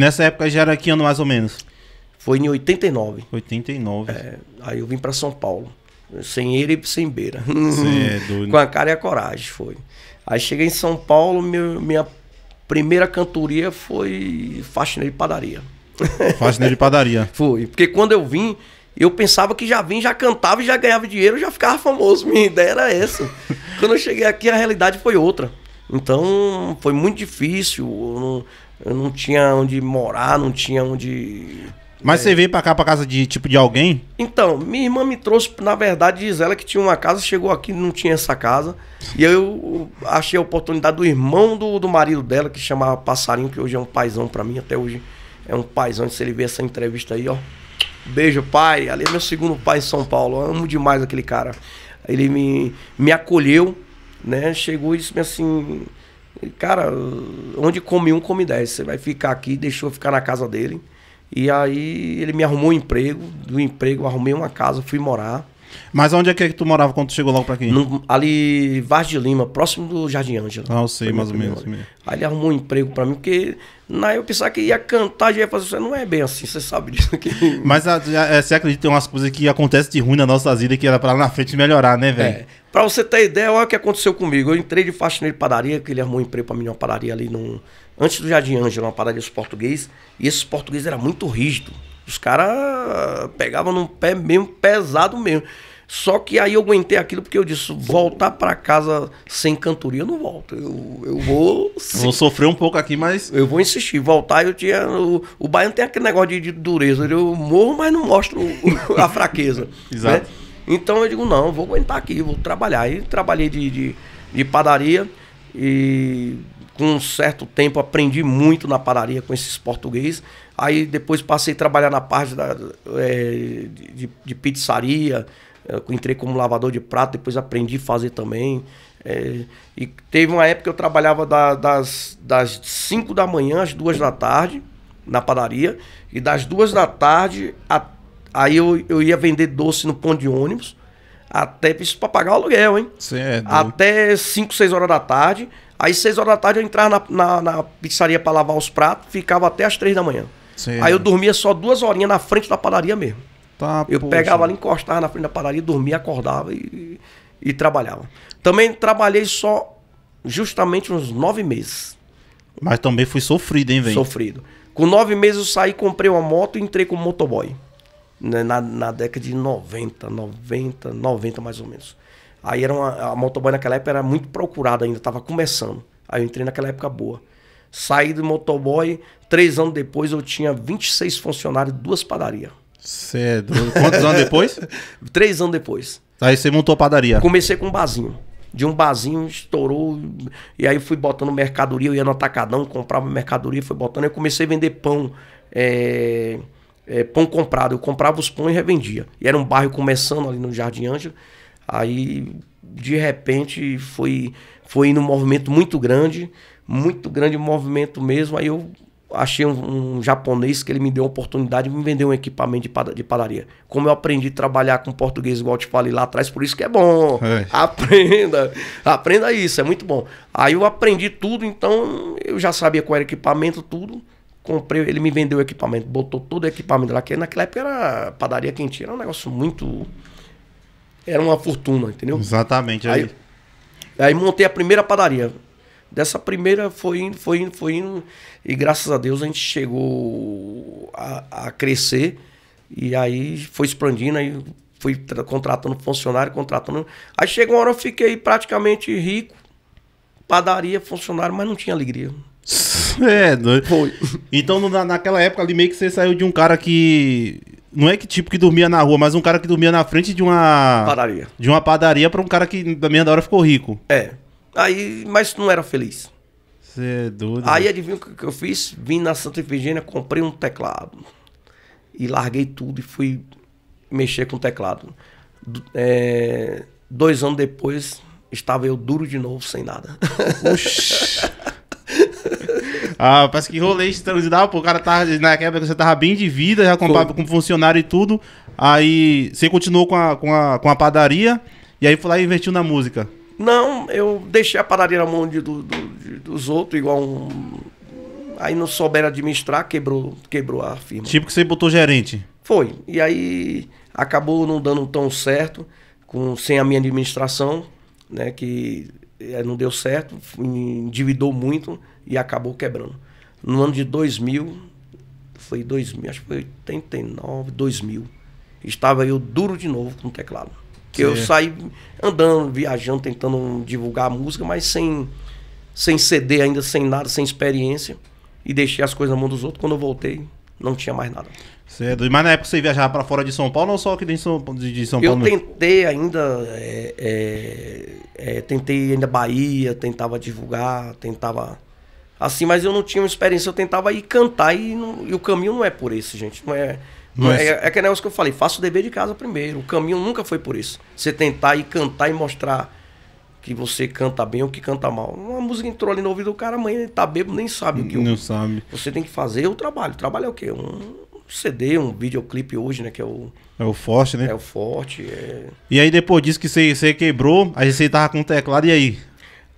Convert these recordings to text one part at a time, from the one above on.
Nessa época já era que ano mais ou menos? Foi em 89. 89. É, aí eu vim para São Paulo. Sem ele e sem beira. É Com a cara e a coragem, foi. Aí cheguei em São Paulo, meu, minha primeira cantoria foi faxineiro de padaria. Faxineiro de padaria. foi, porque quando eu vim, eu pensava que já vim, já cantava e já ganhava dinheiro, já ficava famoso. Minha ideia era essa. Quando eu cheguei aqui, a realidade foi outra. Então, foi muito difícil. Eu não, eu não tinha onde morar, não tinha onde. Mas é... você veio pra cá pra casa de tipo de alguém? Então, minha irmã me trouxe, na verdade, diz ela que tinha uma casa, chegou aqui, não tinha essa casa. E eu achei a oportunidade do irmão do, do marido dela, que chamava Passarinho, que hoje é um paizão pra mim, até hoje é um paizão. Se ele ver essa entrevista aí, ó. Beijo, pai. Ali é meu segundo pai em São Paulo. Eu amo demais aquele cara. Ele me, me acolheu, né? Chegou e disse assim cara, onde come um, come dez. Você vai ficar aqui, deixou eu ficar na casa dele. E aí ele me arrumou um emprego. Do emprego, arrumei uma casa, fui morar. Mas onde é, é que tu morava quando tu chegou logo pra aqui? No, ali, Vaz de Lima, próximo do Jardim Ângela. Ah, eu sei, mais ou menos. Assim Aí ele arrumou um emprego pra mim, porque na eu pensava que ia cantar, já ia fazer. Não é bem assim, você sabe disso aqui. Mas a, ah, a, é, você acredita em umas coisas que acontecem de ruim na nossa vida que era pra lá na frente melhorar, né, velho? É. Pra você ter ideia, olha o que aconteceu comigo. Eu entrei de faxineiro de padaria, que ele arrumou um emprego pra mim numa padaria ali no Antes do Jardim Ângela, uma padaria dos portugueses. E esses portugueses eram muito rígidos. Os caras pegavam num pé mesmo pesado mesmo. Só que aí eu aguentei aquilo porque eu disse: voltar para casa sem cantoria, eu não volto. Eu, eu vou. Sim. Vou sofrer um pouco aqui, mas. Eu vou insistir. Voltar, eu tinha. O, o baiano tem aquele negócio de, de dureza. Eu morro, mas não mostro a fraqueza. Exato. Né? Então eu digo: não, vou aguentar aqui, vou trabalhar. E trabalhei de, de, de padaria e com um certo tempo aprendi muito na padaria com esses portugueses. Aí depois passei a trabalhar na parte da, é, de, de, pizzaria, é, eu entrei como lavador de prato, depois aprendi a fazer também. É, e teve uma época que eu trabalhava da, das, das 5 da manhã às 2 da tarde na padaria, e das 2 da tarde a, aí eu, eu ia vender doce no ponto de ônibus, até isso para pagar o aluguel, hein? Certo. É até 5, 6 horas da tarde. Aí, seis horas da tarde, eu entrava na, na, na pizzaria para lavar os pratos, ficava até as três da manhã. Sim. Aí eu dormia só duas horinhas na frente da padaria mesmo. Tá, eu poxa. pegava ali, encostava na frente da padaria, dormia, acordava e, e trabalhava. Também trabalhei só justamente uns nove meses. Mas também fui sofrido, hein, velho? Sofrido. Com nove meses eu saí, comprei uma moto e entrei como motoboy. Né, na, na década de 90, 90, 90 mais ou menos. Aí era uma, a motoboy naquela época era muito procurada ainda, estava começando. Aí eu entrei naquela época boa. Saí do motoboy, três anos depois eu tinha 26 funcionários, duas padarias. Cedo. É Quantos anos depois? Três anos depois. Aí você montou padaria? Comecei com um barzinho. De um barzinho estourou. E aí fui botando mercadoria, eu ia no atacadão, comprava mercadoria, fui botando. Eu comecei a vender pão. É, é, pão comprado. Eu comprava os pães e revendia. E era um bairro começando ali no Jardim Ângelo. Aí, de repente, foi, foi num movimento muito grande, muito grande movimento mesmo. Aí eu achei um, um, japonês que ele me deu a oportunidade de me vender um equipamento de, pad de padaria. Como eu aprendi a trabalhar com português, igual eu te falei lá atrás, por isso que é bom. É. Aprenda, aprenda isso, é muito bom. Aí eu aprendi tudo, então eu já sabia qual era o equipamento, tudo. Comprei, ele me vendeu o equipamento, botou todo o equipamento lá, que naquela época era padaria quentinha, era um negócio muito era uma fortuna, entendeu? Exatamente. Aí, aí, aí montei a primeira padaria. Dessa primeira foi indo, foi indo, foi indo. E graças a Deus a gente chegou a, a crescer. E aí foi expandindo, aí fui contratando funcionário, contratando. Aí chegou uma hora eu fiquei praticamente rico, padaria, funcionário, mas não tinha alegria. É, doido. Foi. Então na, naquela época ali meio que você saiu de um cara que não é que tipo que dormia na rua, mas um cara que dormia na frente de uma. Padaria. De uma padaria pra um cara que da meia da hora ficou rico. É. Aí, mas não era feliz. Você é doido. Aí adivinha o que eu fiz? Vim na Santa Efigênia, comprei um teclado. E larguei tudo e fui mexer com o teclado. É, dois anos depois, estava eu duro de novo, sem nada. Oxi. Ah, parece que rolê extranjidava, pô, o cara tava, naquela época você tava bem de vida, já comprava com funcionário e tudo. Aí você continuou com a, com a, com a padaria e aí foi lá e investiu na música. Não, eu deixei a padaria na mão de, do, do, de, dos outros, igual um. Aí não souberam administrar, quebrou, quebrou a firma. Tipo que você botou gerente? Foi. E aí acabou não dando tão certo, com, sem a minha administração, né? Que eh, não deu certo, endividou muito e acabou quebrando. No ano de 2000, foi 2000, acho que foi 89, 2000, estava eu duro de novo com o teclado. Que eu saí andando, viajando, tentando divulgar a música, mas sem, sem CD ainda, sem nada, sem experiência. E deixei as coisas na mão dos outros. Quando eu voltei, não tinha mais nada. Certo. Mas na época você viajava para fora de São Paulo ou só aqui de São, de São Paulo? Eu tentei ainda, é, é, é, tentei ainda Bahia, tentava divulgar, tentava assim, mas eu não tinha uma experiência, eu tentava ir cantar e, não, e o caminho não é por isso, gente, não é... Mas... É, é aquele negócio que eu falei, faça o dever de casa primeiro. O caminho nunca foi por isso. Você tentar ir cantar e mostrar que você canta bem ou que canta mal. Uma música entrou ali no ouvido do cara, amanhã ele tá bêbado, nem sabe o que Não eu, sabe. Você tem que fazer o trabalho. O trabalho é o quê? Um CD, um videoclipe hoje, né? Que é o. É o forte, né? É o forte. É... E aí depois disso que você, quebrou, aí você tava com o teclado, e aí?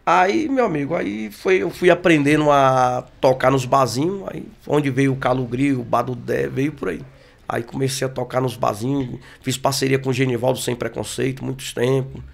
Aí, meu amigo, aí foi, eu fui aprendendo a tocar nos barzinhos, aí onde veio o Calo Gris, o Badudé, veio por aí. Aí comecei a tocar nos barzinhos, fiz parceria com o Genivaldo Sem Preconceito, muitos tempos.